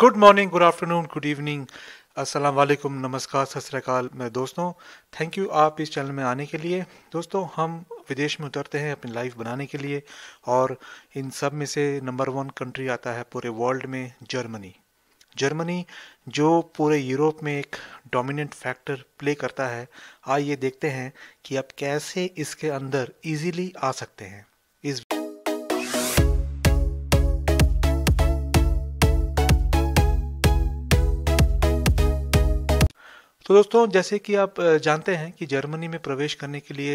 good morning good afternoon good evening अस्सलाम वालेकुम नमस्कार सत मैं दोस्तों थैंक यू आप इस चैनल में आने के लिए दोस्तों हम विदेश में उतरते हैं अपनी लाइफ बनाने के लिए और इन सब में से नंबर वन कंट्री आता है पूरे वर्ल्ड में जर्मनी जर्मनी जो पूरे यूरोप में एक डोमिनेंट फैक्टर प्ले करता है आइए देखते हैं कि आप कैसे इसके अंदर इजीली आ सकते हैं इस तो दोस्तों जैसे कि आप जानते हैं कि जर्मनी में प्रवेश करने के लिए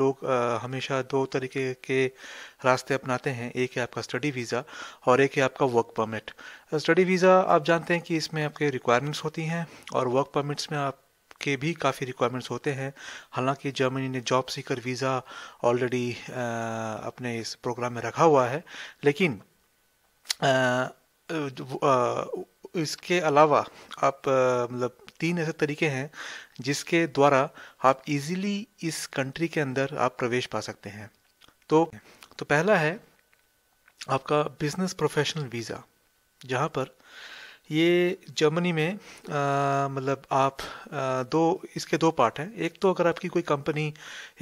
लोग हमेशा दो तरीके के रास्ते अपनाते हैं एक है आपका स्टडी वीज़ा और एक है आपका वर्क परमिट स्टडी वीज़ा आप जानते हैं कि इसमें आपके रिक्वायरमेंट्स होती हैं और वर्क परमिट्स में आप के भी काफ़ी रिक्वायरमेंट्स होते हैं हालांकि जर्मनी ने जॉब सीकर वीज़ा ऑलरेडी अपने इस प्रोग्राम में रखा हुआ है लेकिन आ, आ, इसके अलावा आप मतलब तीन ऐसे तरीके हैं जिसके द्वारा आप इजीली इस कंट्री के अंदर आप प्रवेश पा सकते हैं तो तो पहला है आपका बिजनेस प्रोफेशनल वीज़ा जहाँ पर ये जर्मनी में मतलब आप आ, दो इसके दो पार्ट हैं एक तो अगर आपकी कोई कंपनी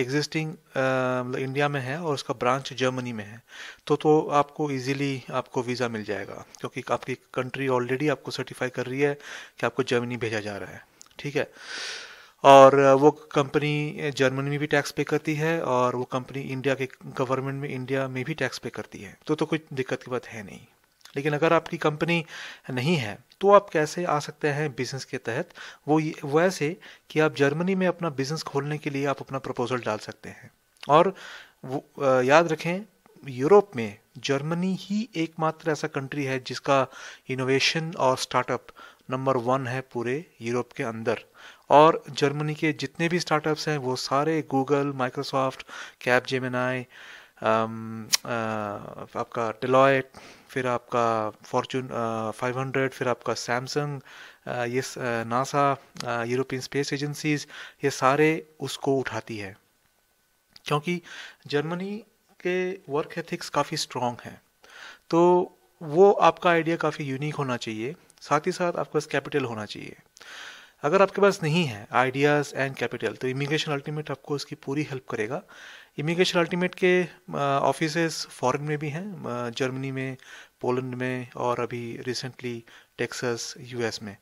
एग्जिस्टिंग मतलब इंडिया में है और उसका ब्रांच जर्मनी में है तो तो आपको इजीली आपको वीज़ा मिल जाएगा क्योंकि आपकी कंट्री ऑलरेडी आपको सर्टिफाई कर रही है कि आपको जर्मनी भेजा जा रहा है ठीक है और वो कंपनी जर्मनी में भी टैक्स पे करती है और वो कंपनी इंडिया के गवर्नमेंट में इंडिया में भी टैक्स पे करती है तो तो कोई दिक्कत की बात है नहीं लेकिन अगर आपकी कंपनी नहीं है तो आप कैसे आ सकते हैं बिजनेस के तहत वो वैसे कि आप जर्मनी में अपना बिजनेस खोलने के लिए आप अपना प्रपोजल डाल सकते हैं और वो याद रखें यूरोप में जर्मनी ही एकमात्र ऐसा कंट्री है जिसका इनोवेशन और स्टार्टअप नंबर वन है पूरे यूरोप के अंदर और जर्मनी के जितने भी स्टार्टअप्स हैं वो सारे गूगल माइक्रोसॉफ्ट कैब जेमेनाई Um, uh, आपका टिलॉयट फिर आपका फॉर्चून 500 uh, फिर आपका सैमसंग uh, ये नासा यूरोपियन स्पेस एजेंसीज ये सारे उसको उठाती है क्योंकि जर्मनी के वर्क एथिक्स काफ़ी स्ट्रॉन्ग हैं तो वो आपका आइडिया काफ़ी यूनिक होना चाहिए साथ ही साथ आपका कैपिटल होना चाहिए अगर आपके पास नहीं है आइडियाज़ एंड कैपिटल तो इमिग्रेशन अल्टीमेट आपको उसकी पूरी हेल्प करेगा इमिग्रेशन अल्टीमेट के ऑफिस फॉरेन में भी हैं जर्मनी में पोलैंड में और अभी रिसेंटली टेक्सास यूएस में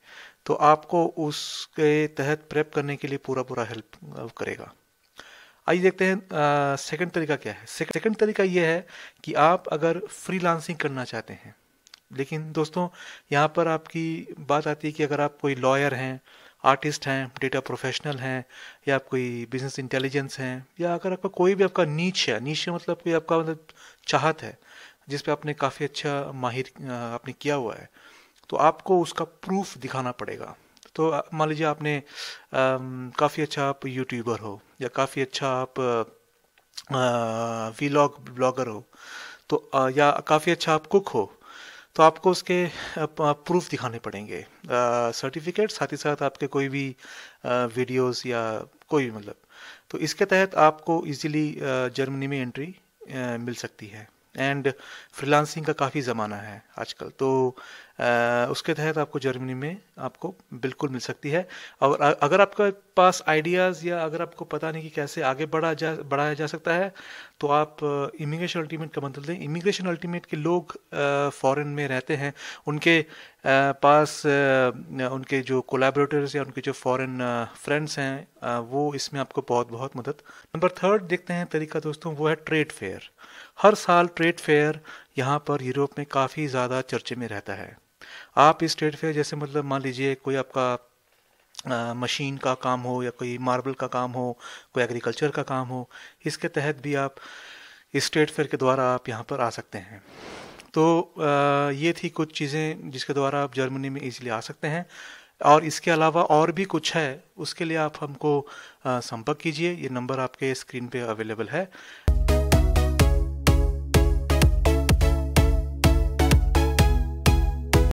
तो आपको उसके तहत प्रेप करने के लिए पूरा पूरा हेल्प करेगा आइए देखते हैं सेकंड तरीका क्या है सेकंड तरीका ये है कि आप अगर फ्रीलांसिंग करना चाहते हैं लेकिन दोस्तों यहाँ पर आपकी बात आती है कि अगर आप कोई लॉयर हैं आर्टिस्ट हैं डेटा प्रोफेशनल हैं या आप कोई बिजनेस इंटेलिजेंस हैं या अगर आपका कोई भी आपका नीच है नीच मतलब कोई आपका मतलब चाहत है जिस पे आपने काफ़ी अच्छा माहिर आपने किया हुआ है तो आपको उसका प्रूफ दिखाना पड़ेगा तो मान लीजिए आपने काफ़ी अच्छा आप यूट्यूबर हो या काफ़ी अच्छा आप वीलॉग ब्लॉगर हो तो आ, या काफ़ी अच्छा आप कुक हो तो आपको उसके प्रूफ दिखाने पड़ेंगे सर्टिफिकेट साथ ही साथ आपके कोई भी वीडियोस या कोई मतलब तो इसके तहत आपको इजीली जर्मनी में एंट्री मिल सकती है एंड फ्रीलांसिंग का काफ़ी ज़माना है आजकल तो उसके तहत आपको जर्मनी में आपको बिल्कुल मिल सकती है और अगर आपके पास आइडियाज़ या अगर आपको पता नहीं कि कैसे आगे बढ़ा जा बढ़ाया जा सकता है तो आप इमिग्रेशन अल्टीमेट का मतलब दें इमिग्रेशन अल्टीमेट के लोग फॉरेन में रहते हैं उनके पास उनके जो कोलेबोरेटर्स या उनके जो फॉरेन फ्रेंड्स हैं वो इसमें आपको बहुत बहुत मदद नंबर थर्ड देखते हैं तरीका दोस्तों वो है ट्रेड फेयर हर साल ट्रेड फेयर यहाँ पर यूरोप में काफ़ी ज़्यादा चर्चे में रहता है आप इस ट्रेड फेयर जैसे मतलब मान लीजिए कोई आपका आ, मशीन का काम हो या कोई मार्बल का काम हो कोई एग्रीकल्चर का काम हो इसके तहत भी आप इस ट्रेड फेयर के द्वारा आप यहाँ पर आ सकते हैं तो आ, ये थी कुछ चीज़ें जिसके द्वारा आप जर्मनी में इजीली आ सकते हैं और इसके अलावा और भी कुछ है उसके लिए आप हमको संपर्क कीजिए ये नंबर आपके स्क्रीन पे अवेलेबल है